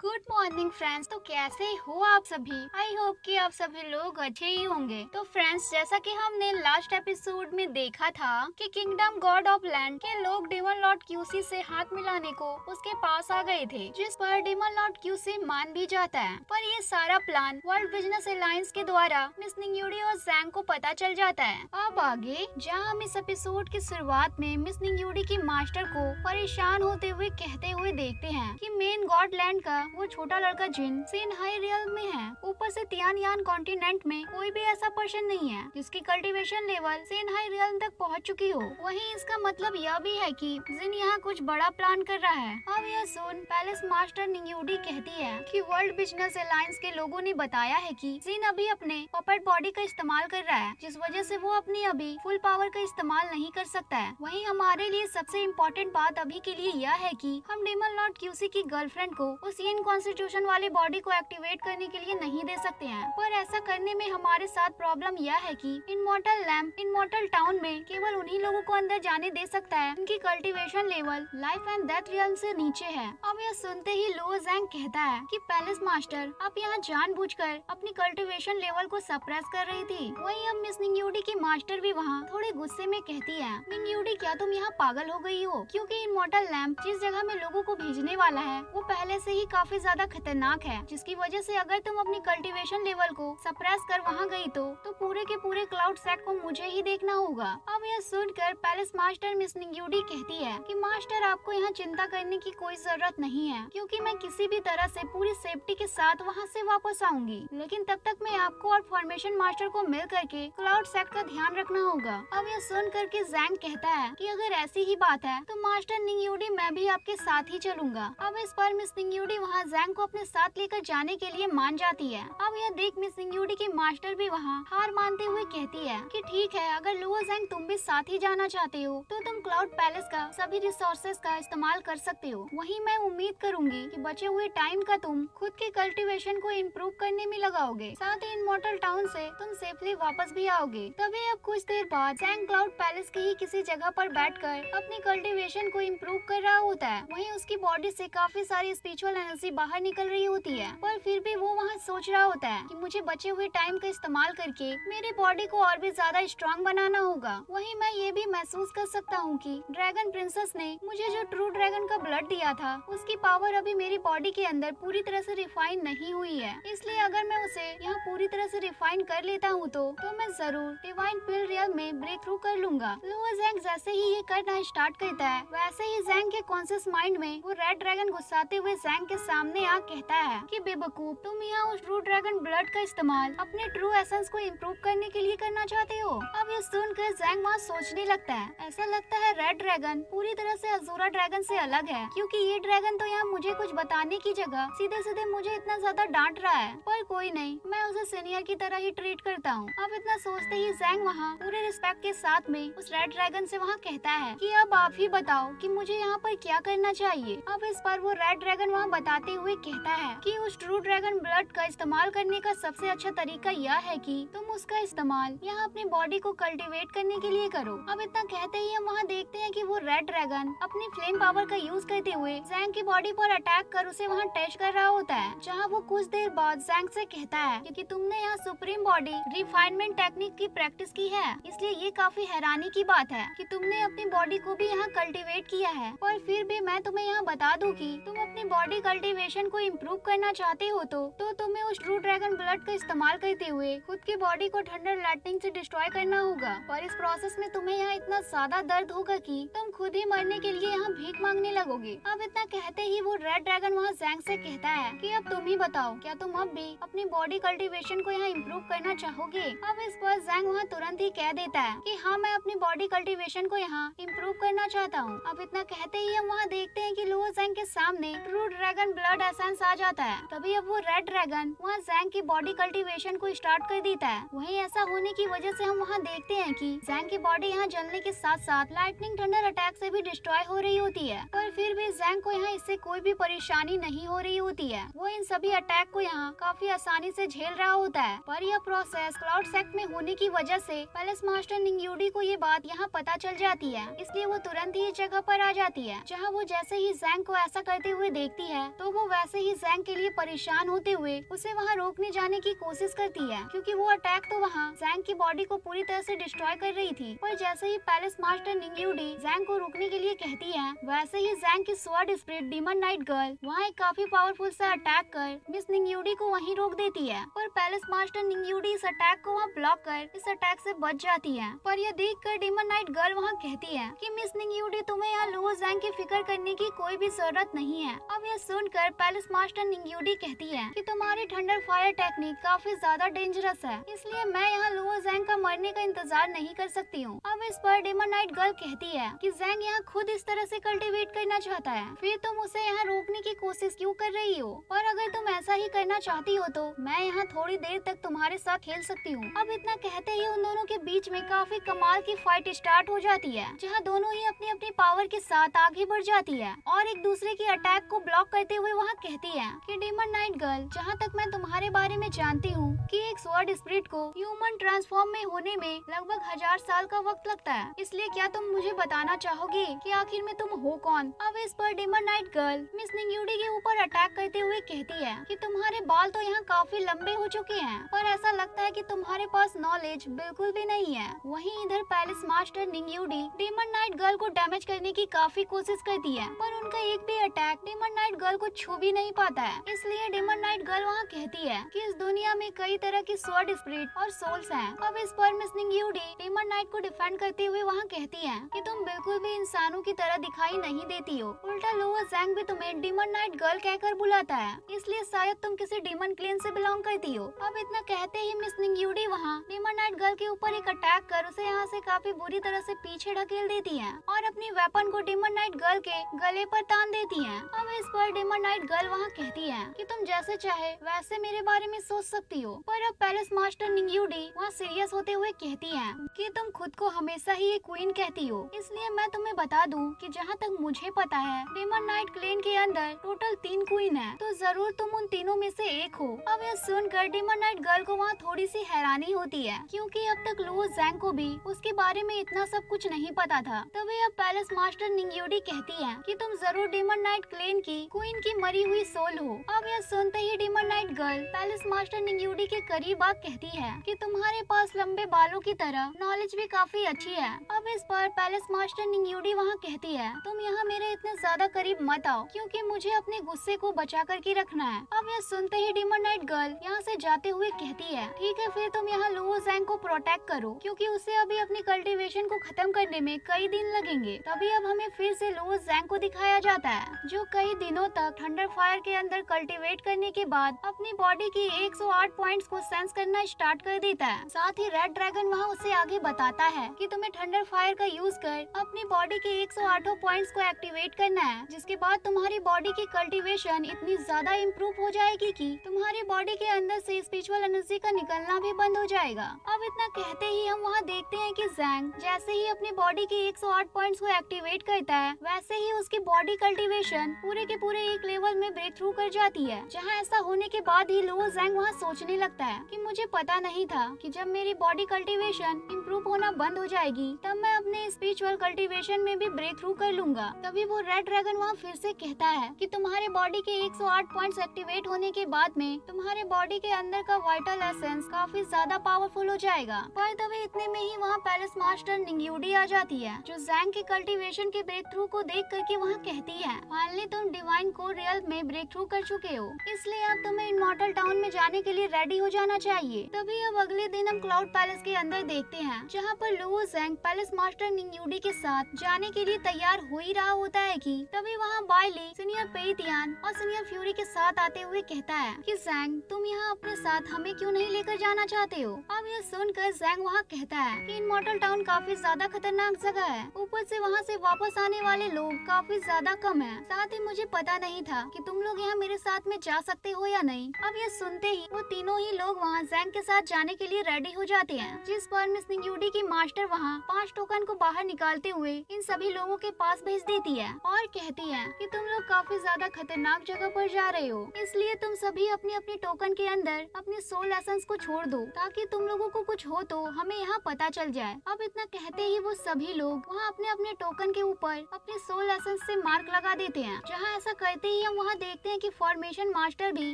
Good morning friends तो कैसे हो आप सभी आई होप कि आप सभी लोग अच्छे ही होंगे तो फ्रेंड्स जैसा कि हमने लास्ट एपिसोड में देखा था कि किंगडम गॉड ऑफ लैंड के लोग डेमन लॉर्ड क्यूसी से हाथ मिलाने को उसके पास आ गए थे जिस पर डेमन लॉर्ड क्यूसी मान भी जाता है पर ये सारा प्लान वर्ल्ड बिजनेस अलायंस के द्वारा मिस यूडी और जैंग को पता चल जाता है अब आगे जहाँ हम इस एपिसोड की शुरुआत में मिस यूडी की मास्टर को परेशान होते हुए कहते हुए देखते हैं की मेन गॉड लैंड का वो छोटा लड़का जिन सीन हाई रियल में है ऊपर से तियान यान कॉन्टिनेंट में कोई भी ऐसा पर्सन नहीं है जिसकी कल्टीवेशन लेवल सीन हाई रियल तक पहुँच चुकी हो वही इसका मतलब यह भी है की जिन यहाँ कुछ बड़ा प्लान कर रहा है अब यह सुन पैलेस मास्टर निंगयूडी कहती है की वर्ल्ड बिजनेस अलायंस के लोगो ने बताया है की जिन अभी अपने पपेट बॉडी का इस्तेमाल कर रहा है जिस वजह से वो अपनी अभी फुल पावर का इस्तेमाल नहीं कर सकता है वहीं हमारे लिए सबसे इम्पोर्टेंट बात अभी के लिए यह है कि हम डिमल नॉट क्यूसी की गर्लफ्रेंड को उस इन कॉन्स्टिट्यूशन वाली बॉडी को एक्टिवेट करने के लिए नहीं दे सकते हैं पर ऐसा करने में हमारे साथ प्रॉब्लम यह है कि मोटल लैम्प इन मोटल टाउन में केवल उन्हीं लोगों को अंदर जाने दे सकता है उनकी cultivation level life and death realm से नीचे है अब यह सुनते ही लो जैंग कहता है कि पैलेस मास्टर आप यहाँ कर अपनी कल्टिवेशन लेवल को सप्रेस कर रही थी वही अब मिस निंगयूडी की मास्टर भी वहाँ थोड़े गुस्से में कहती है निंगयूडी क्या तुम यहाँ पागल हो गयी हो क्यूँकी इन मोटल लैम्प जिस जगह में लोगो को भेजने वाला है वो पहले ऐसी ही काफी काफी ज्यादा खतरनाक है जिसकी वजह से अगर तुम अपनी कल्टीवेशन लेवल को सप्रेस कर वहाँ गई तो तो पूरे के पूरे क्लाउड सेट को मुझे ही देखना होगा अब यह सुनकर पैलेस मास्टर मिस निंग्यूडी कहती है कि मास्टर आपको यहाँ चिंता करने की कोई जरूरत नहीं है क्योंकि मैं किसी भी तरह से पूरी सेफ्टी के साथ वहाँ से वापस आऊंगी लेकिन तब तक मैं आपको और फॉर्मेशन मास्टर को मिल करके क्लाउड सेट का ध्यान रखना होगा अब यह सुन करके जैंग कहता है की अगर ऐसी ही बात है तो मास्टर निंग्यूडी मैं भी आपके साथ ही चलूंगा अब इस पर मिस निंग्यूडी वहाँ वहाँ जैंग को अपने साथ लेकर जाने के लिए मान जाती है अब यह देख मिसिंग यूडी की मास्टर भी वहाँ हार मानते हुए कहती है कि ठीक है अगर लुओ जैंग तुम भी साथ ही जाना चाहते हो तो तुम क्लाउड पैलेस का सभी रिसोर्सेज का इस्तेमाल कर सकते हो वही मैं उम्मीद करूंगी की बचे हुए टाइम का तुम खुद के कल्टिवेशन को इम्प्रूव करने में लगाओगे साथ ही इन मॉडल टाउन से तुम सेफली वापस भी आओगे तभी अब कुछ देर बाद सैंग क्लाउड पैलेस की ही किसी जगह पर बैठकर अपनी कल्टिवेशन को इम्प्रूव कर रहा होता है वहीं उसकी बॉडी से काफी सारी स्पिरिचुअल एनर्जी से बाहर निकल रही होती है पर फिर भी वो वहाँ सोच रहा होता है कि मुझे बचे हुए टाइम का इस्तेमाल करके मेरी बॉडी को और भी ज्यादा स्ट्रांग बनाना होगा वही मैं ये भी महसूस कर सकता हूँ की ड्रैगन प्रिंसेस ने मुझे जो ट्रू ड्रैगन का ब्लड दिया था उसकी पावर अभी मेरी बॉडी के अंदर पूरी तरह से रिफाइन नहीं हुई है इसलिए अगर मैं उसे यहाँ पूरी तरह से रिफाइन कर लेता हूँ तो तो मैं जरूर डिवाइन पिल रियल में ब्रेक थ्रू कर लूंगा लोअर जैंग जैसे ही ये करना स्टार्ट करता है वैसे ही जैंग के कॉन्सियस माइंड में वो रेड ड्रैगन गुस्साते हुए जैंग के साथ सामने आ कहता है कि बेबकूफ तुम यहाँ उस ट्रू ड्रैगन ब्लड का इस्तेमाल अपने ट्रू एसेंस को इम्प्रूव करने के लिए करना चाहते हो अब ये सुनकर जैंग वहाँ सोचने लगता है ऐसा लगता है रेड ड्रैगन पूरी तरह से अजूरा ड्रैगन से अलग है क्योंकि ये ड्रैगन तो यहाँ मुझे कुछ बताने की जगह सीधे सीधे मुझे इतना ज्यादा डांट रहा है पर कोई नहीं मैं उसे सीनियर की तरह ही ट्रीट करता हूँ अब इतना सोचते ही जैंग वहाँ पूरे रिस्पेक्ट के साथ में उस रेड ड्रैगन से वहाँ कहता है कि अब आप ही बताओ कि मुझे यहाँ पर क्या करना चाहिए अब इस पर वो रेड ड्रैगन वहाँ बताता करते हुए कहता है कि उस ट्रू ड्रैगन ब्लड का इस्तेमाल करने का सबसे अच्छा तरीका यह है कि तुम उसका इस्तेमाल यहाँ अपनी बॉडी को कल्टीवेट करने के लिए करो अब इतना कहते ही हम वहाँ देखते हैं कि वो रेड ड्रैगन अपनी फ्लेम पावर का यूज करते हुए जैंग की बॉडी पर अटैक कर उसे वहाँ टच कर रहा होता है जहाँ वो कुछ देर बाद जैंग से कहता है क्योंकि तुमने यहाँ सुप्रीम बॉडी रिफाइनमेंट टेक्निक की प्रैक्टिस की है इसलिए ये काफी हैरानी की बात है कि तुमने अपनी बॉडी को भी यहाँ कल्टिवेट किया है और फिर भी मैं तुम्हें यहाँ बता दूँ की तुम अपनी बॉडी कल्टिवेट मोटिवेशन को इम्प्रूव करना चाहते हो तो तो तुम्हें उस ट्रू ड्रैगन ब्लड का इस्तेमाल करते हुए खुद की बॉडी को थंडर लाइटनिंग से डिस्ट्रॉय करना होगा और इस प्रोसेस में तुम्हें यहाँ इतना ज्यादा दर्द होगा कि तुम खुद ही मरने के लिए यहाँ भीख मांगने लगोगे अब इतना कहते ही वो रेड ड्रैगन वहाँ जैंग से कहता है कि अब तुम ही बताओ क्या तुम अब भी अपनी बॉडी कल्टिवेशन को यहाँ इम्प्रूव करना चाहोगे अब इस पर जैंग वहाँ तुरंत ही कह देता है कि हाँ मैं अपनी बॉडी कल्टिवेशन को यहाँ इम्प्रूव करना चाहता हूँ अब इतना कहते ही हम वहाँ देखते हैं कि लोअर जैंग के सामने ट्रू ड्रैगन ब्लड एसेंस आ जाता है तभी अब वो रेड ड्रैगन वहाँ जैंग की बॉडी कल्टीवेशन को स्टार्ट कर देता है वही ऐसा होने की वजह से हम वहाँ देखते हैं कि जैंग की बॉडी यहाँ जलने के साथ साथ लाइटनिंग थंडर अटैक से भी डिस्ट्रॉय हो रही होती है पर फिर भी जैंग को यहाँ इससे कोई भी परेशानी नहीं हो रही होती है वो इन सभी अटैक को यहाँ काफी आसानी से झेल रहा होता है पर यह प्रोसेस क्लाउड सेक्ट में होने की वजह से पैलेस मास्टर निंगयूडी को ये बात यहाँ पता चल जाती है इसलिए वो तुरंत ही इस जगह पर आ जाती है जहाँ वो जैसे ही जैंग को ऐसा करते हुए देखती है तो तो वो वैसे ही जैंग के लिए परेशान होते हुए उसे वहाँ रोकने जाने की कोशिश करती है क्योंकि वो अटैक तो वहाँ जैंग की बॉडी को पूरी तरह से डिस्ट्रॉय कर रही थी पर जैसे ही पैलेस मास्टर निंग्यूडी जैंग को रोकने के लिए कहती है वैसे ही जैंग की sword spirit demon knight girl वहाँ एक काफी पावरफुल ऐसी अटैक कर मिस निंग्यूडी को वही रोक देती है और पैलेस मास्टर निंग्यूडी इस अटैक को वहाँ ब्लॉक कर इस अटैक से बच जाती है पर यह देख कर डीमन नाइट गर्ल वहाँ कहती है की मिस निंग्यूडी तुम्हें यहाँ लोअर जैंग की फिक्र करने की कोई भी जरूरत नहीं है अब यह सुनकर देखकर पैलेस मास्टर निंगयूडी कहती है कि तुम्हारी थंडर फायर टेक्निक काफी ज्यादा डेंजरस है इसलिए मैं यहाँ लुओ जैंग का मरने का इंतजार नहीं कर सकती हूँ अब इस पर नाइट गर्ल कहती है कि जैंग यहाँ खुद इस तरह से कल्टीवेट करना चाहता है फिर तुम उसे यहाँ रोकने की कोशिश क्यूँ कर रही हो और अगर तुम ऐसा ही करना चाहती हो तो मैं यहाँ थोड़ी देर तक तुम्हारे साथ खेल सकती हूँ अब इतना कहते ही उन दोनों के बीच में काफी कमाल की फाइट स्टार्ट हो जाती है जहाँ दोनों ही अपनी अपनी पावर के साथ आगे बढ़ जाती है और एक दूसरे की अटैक को ब्लॉक करते हुए हुए वहाँ कहती है कि डीमन नाइट गर्ल जहाँ तक मैं तुम्हारे बारे में जानती हूँ कि एक स्वर्ड स्प्रिट को ह्यूमन ट्रांसफॉर्म में होने में लगभग हजार साल का वक्त लगता है इसलिए क्या तुम मुझे बताना चाहोगी कि आखिर में तुम हो कौन अब इस पर डीमन नाइट गर्ल मिस निंग्यूडी के ऊपर अटैक करते हुए कहती है की तुम्हारे बाल तो यहाँ काफी लंबे हो चुके हैं पर ऐसा लगता है की तुम्हारे पास नॉलेज बिल्कुल भी नहीं है वही इधर पैलेस मास्टर निंग्यूडी डीमन नाइट गर्ल को डैमेज करने की काफी कोशिश करती है पर उनका एक भी अटैक डीमन नाइट गर्ल को छू भी नहीं पाता है इसलिए डिमन नाइट गर्ल वहाँ कहती है कि इस दुनिया में कई तरह की स्वर्ड स्प्रिट और सोल्स हैं। अब इस पर मिसनिंग यूडी डेमन नाइट को डिफेंड करते हुए वहाँ कहती है कि तुम बिल्कुल भी इंसानों की तरह दिखाई नहीं देती हो उल्टा लोअर जैंग भी तुम्हें डिमन नाइट गर्ल कहकर बुलाता है इसलिए शायद तुम किसी डिमन क्लेन ऐसी बिलोंग करती हो अब इतना कहते ही मिसनिंग यूडी वहाँ डेमन नाइट गर्ल के ऊपर एक अटैक कर उसे यहाँ ऐसी काफी बुरी तरह ऐसी पीछे ढकेल देती है और अपनी वेपन को डिमन नाइट गर्ल के गले पर तान देती है अब इस पर डिमन नाइट गर्ल वहाँ कहती है कि तुम जैसे चाहे वैसे मेरे बारे में सोच सकती हो पर अब पैलेस मास्टर निंगयूडी वहाँ सीरियस होते हुए कहती है कि तुम खुद को हमेशा ही एक क्वीन कहती हो इसलिए मैं तुम्हें बता दूं कि जहाँ तक मुझे पता है डेमन नाइट क्लेन के अंदर टोटल तीन क्वीन है तो जरूर तुम उन तीनों में ऐसी एक हो अब यह सुनकर डेमन नाइट गर्ल को वहाँ थोड़ी सी हैरानी होती है क्यूँकी अब तक लू जैंग को भी उसके बारे में इतना सब कुछ नहीं पता था तभी अब पैलेस मास्टर निंगयूडी कहती है की तुम जरूर डेमन नाइट क्लेन की क्वीन की मरी हुई सोल हो अब यह सुनते ही demon knight girl palace master निंग्यूडी के करीब आ कहती है कि तुम्हारे पास लंबे बालों की तरह नॉलेज भी काफी अच्छी है अब इस पर पैलेस मास्टर निंग्यूडी वहाँ कहती है तुम यहाँ मेरे इतने ज्यादा करीब मत आओ क्योंकि मुझे अपने गुस्से को बचा करके रखना है अब यह सुनते ही डिमर नाइट गर्ल यहाँ ऐसी जाते हुए कहती है ठीक है फिर तुम यहाँ लुओ जैंग को प्रोटेक्ट करो क्यूँकी उसे अभी अपने कल्टिवेशन को खत्म करने में कई दिन लगेंगे तभी अब हमें फिर ऐसी लुओ जैंग को दिखाया जाता है जो कई दिनों तक थंडर फायर के अंदर कल्टीवेट करने के बाद अपनी बॉडी की 108 पॉइंट्स को सेंस करना स्टार्ट कर देता है साथ ही रेड ड्रैगन वहाँ उसे आगे बताता है कि तुम्हें थंडर फायर का यूज कर अपनी बॉडी के 108 पॉइंट्स को एक्टिवेट करना है जिसके बाद तुम्हारी बॉडी की कल्टिवेशन इतनी ज्यादा इम्प्रूव हो जाएगी की तुम्हारी बॉडी के अंदर ऐसी स्पिरिचुअल एनर्जी का निकलना भी बंद हो जाएगा अब इतना कहते ही हम वहाँ देखते हैं की जैंग जैसे ही अपनी बॉडी के एक पॉइंट्स को एक्टिवेट करता है वैसे ही उसकी बॉडी कल्टिवेशन पूरे के पूरे एक लेवल में ब्रेक थ्रू कर जाती है जहाँ ऐसा होने के बाद ही लोअर जैंग वहाँ सोचने लगता है कि मुझे पता नहीं था कि जब मेरी बॉडी कल्टीवेशन इम्प्रूव होना बंद हो जाएगी तब मैं अपने स्पिरिचुअल कल्टीवेशन में भी ब्रेक थ्रू कर लूंगा तभी वो रेड ड्रैगन वहाँ फिर से कहता है कि तुम्हारे बॉडी के 108 पॉइंट्स एक्टिवेट होने के बाद में तुम्हारे बॉडी के अंदर का वाइटल एसेंस काफी ज्यादा पावरफुल हो जाएगा पर तभी इतने में ही वहाँ पैलेस मास्टर निंग्यूडी आ जाती है जो जैंग के कल्टीवेशन के ब्रेक थ्रू को देख करके वहाँ कहती है फाइनली तुम डिवाइन कोड रियल में ब्रेक थ्रू कर चुके हो इसलिए अब तुम्हें मॉडल टाउन में जाने के लिए रेडी हो जाना चाहिए तभी अब अगले दिन हम क्लाउड पैलेस के अंदर देखते हैं जहाँ पर लुओ जैंग पैलेस मास्टर यूडी के साथ जाने के लिए तैयार हो ही रहा होता है की तभी वहाँ बाइली सीनियर पेटियान और सीनियर फ्यूरी के साथ आते हुए कहता है की जैंग तुम यहाँ अपने साथ हमें क्यूँ नहीं लेकर जाना चाहते हो अब यह सुनकर जैंग वहाँ कहता है की मॉडल टाउन काफी ज्यादा खतरनाक जगह है ऊपर ऐसी वहाँ ऐसी वापस आने वाले लोग काफी ज्यादा कम है साथ ही मुझे पता नहीं था कि तुम लोग यहाँ मेरे साथ में जा सकते हो या नहीं अब ये सुनते ही वो तीनों ही लोग वहाँ जैंग के साथ जाने के लिए रेडी हो जाते हैं जिस पर मिस यूडी की मास्टर वहाँ पाँच टोकन को बाहर निकालते हुए इन सभी लोगों के पास भेज देती है और कहती है कि तुम लोग काफी ज्यादा खतरनाक जगह पर जा रहे हो इसलिए तुम सभी अपने अपने टोकन के अंदर अपने सोल एसेंस को छोड़ दो ताकि तुम लोगों को कुछ हो तो हमें यहाँ पता चल जाए अब इतना कहते ही वो सभी लोग वहाँ अपने अपने टोकन के ऊपर अपने सोल एसेंस से मार्क लगा देते हैं जहाँ ऐसा करते ही ही हम वहाँ देखते हैं कि फॉर्मेशन मास्टर भी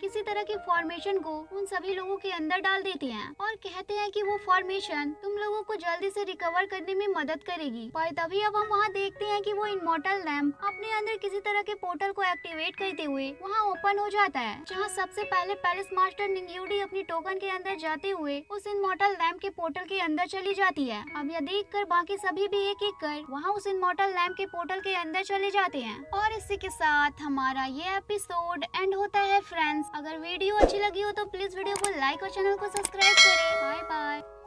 किसी तरह की फॉर्मेशन को उन सभी लोगों के अंदर डाल देते हैं और कहते हैं कि वो फॉर्मेशन तुम लोगों को जल्दी से रिकवर करने में मदद करेगी पर तभी अब हम वहाँ देखते हैं कि वो इनमोटल लैम्प अपने अंदर किसी तरह के पोर्टल को एक्टिवेट करते हुए वहाँ ओपन हो जाता है जहाँ सबसे पहले पैलेस मास्टर निंग्यूडी अपनी टोकन के अंदर जाते हुए उस इनमोटल लैम्प के पोर्टल के अंदर चली जाती है अब यह देख कर बाकी सभी भी एक एक कर वहाँ उस इनमोटल लैम्प के पोर्टल के अंदर चले जाते हैं और इसी के साथ हमारा का ये एपिसोड एंड होता है फ्रेंड्स अगर वीडियो अच्छी लगी हो तो प्लीज वीडियो को लाइक और चैनल को सब्सक्राइब करें बाय बाय